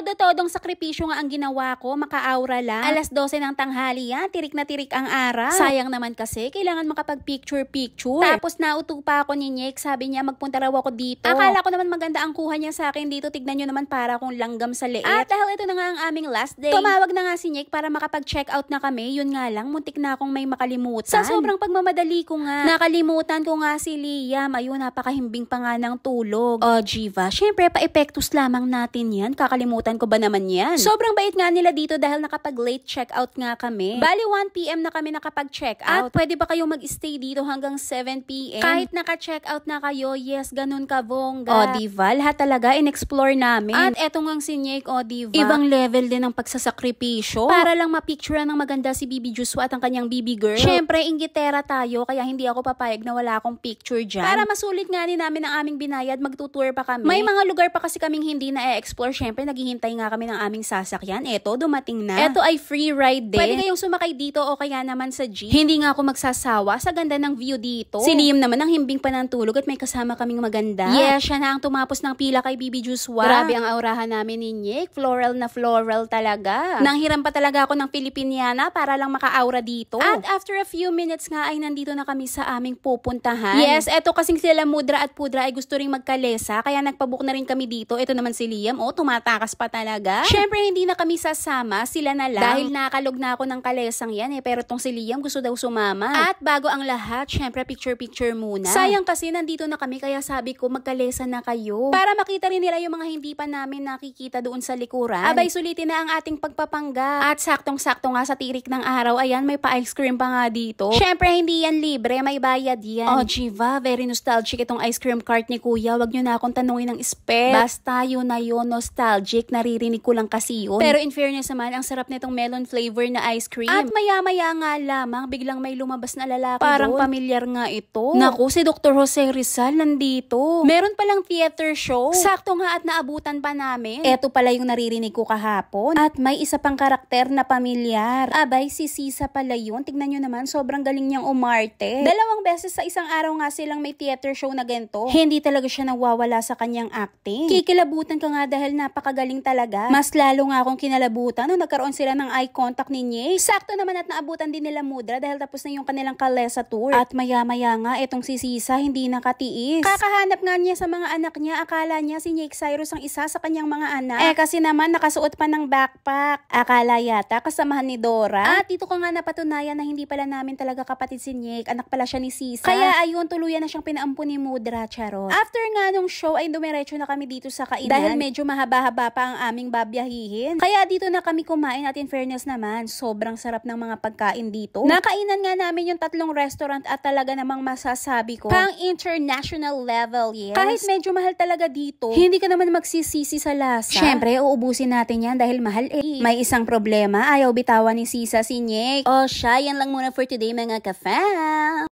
Todo-todong sakripisyo nga ang ginawa ko, makaaura lang. Alas 12 ng tanghali yan, tirik na tirik ang araw. Sayang naman kasi, kailangan makapag-picture-picture. Tapos pa ako ni Nick, sabi niya magpunta raw ako dito. Akala ko naman maganda ang kuha niya sa akin dito, tignan nyo naman para akong langgam sa leet. At dahil ito na nga ang aming last day, tumawag na nga si Nick para makapag-check out na kami. Yun nga lang, muntik na akong may makalimutan. Sa sobrang pagmamadali ko nga, nakalimutan ko nga si Liam. Ayun, napakahimbing pa nga ng tulog. oh, Jiva, syempre pa-epektus lamang natin yan. Kakalimutan Nakalimutan ko ba naman yan? Sobrang bait nga nila dito dahil nakapag-late check-out nga kami. Bali 1pm na kami nakapag-checkout. At pwede ba kayong mag-stay dito hanggang 7pm? Kahit naka check out na kayo, yes, ganun ka, bongga. O, diba? Lahat talaga in-explore namin. At eto nga si Nick, o, diba? Ibang level din ng pagsasakripisyo. Para lang mapicture ng maganda si Bibi Joshua at ang kanyang Bibi girl. Siyempre, ingitera tayo, kaya hindi ako papayag na wala akong picture dyan. Para masulit nga ni namin ang aming binayad, magtutour pa kami. May mga lugar pa kasi kaming hindi na-explore. Siyempre, naghihintay naghihintay nga kami ng aming sasakyan. Eto, dumating na. Eto ay free ride din. Pwede kayong sumakay dito o kaya naman sa jeep. Hindi nga ako magsasawa sa ganda ng view dito. Si Liam naman ang himbing pa ng tulog at may kasama kaming maganda. Yes, siya na ang tumapos ng pila kay Bibi Juice Wa. Grabe ang aurahan namin ni Nick. Floral na floral talaga. Nanghiram pa talaga ako ng Filipiniana para lang maka-aura dito. At after a few minutes nga ay nandito na kami sa aming pupuntahan. Yes, eto kasing sila Mudra at Pudra ay gusto ring magkalesa kaya nagpabook na rin kami dito. Ito naman si Liam, oh, tumatakas pa talaga. Siyempre, hindi na kami sasama, sila na lang. Dahil nakalog na ako ng kalesang yan eh, pero tong si Liam gusto daw sumama. At bago ang lahat, syempre picture-picture muna. Sayang kasi nandito na kami, kaya sabi ko magkalesa na kayo. Para makita rin nila yung mga hindi pa namin nakikita doon sa likuran. Abay, sulitin na ang ating pagpapangga. At saktong-sakto nga sa tirik ng araw, ayan, may pa-ice cream pa nga dito. Syempre, hindi yan libre, may bayad yan. Oh, Jiva, very nostalgic itong ice cream cart ni Kuya. Wag nyo na akong tanungin ng spare. Basta yun na yun, nostalgic naririnig ko lang kasi yun. Pero in fairness naman, ang sarap nitong melon flavor na ice cream. At maya-maya nga lamang, biglang may lumabas na lalaki Parang doon. pamilyar nga ito. Naku, si Dr. Jose Rizal nandito. Meron palang theater show. Sakto nga at naabutan pa namin. Ito pala yung naririnig ko kahapon. At may isa pang karakter na pamilyar. Abay, si Sisa pala yun. Tignan nyo naman, sobrang galing niyang umarte. Dalawang beses sa isang araw nga silang may theater show na ganito. Hindi talaga siya nawawala sa kanyang acting. Kikilabutan ka nga dahil napakagaling magaling talaga. Mas lalo nga akong kinalabutan nung nagkaroon sila ng eye contact ni Nye. Sakto naman at naabutan din nila Mudra dahil tapos na yung kanilang kalesa tour. At maya-maya nga itong si Sisa hindi nakatiis. Kakahanap nga niya sa mga anak niya. Akala niya si Nick Cyrus ang isa sa kanyang mga anak. Eh kasi naman nakasuot pa ng backpack. Akala yata kasamahan ni Dora. At dito ko nga napatunayan na hindi pala namin talaga kapatid si Nick. Anak pala siya ni Sisa. Kaya ayun tuluyan na siyang pinaampo ni Mudra Charot. After nga nung show ay dumiretso na kami dito sa kainan. Dahil medyo mahaba-haba pa ang aming babyahihin. Kaya dito na kami kumain at in fairness naman, sobrang sarap ng mga pagkain dito. Nakainan nga namin yung tatlong restaurant at talaga namang masasabi ko, pang international level, yes. Kahit medyo mahal talaga dito, hindi ka naman magsisisi sa lasa. Siyempre, uubusin natin yan dahil mahal eh. May isang problema, ayaw bitawan ni Sisa si Nick. O oh, siya, yan lang muna for today mga ka kafa.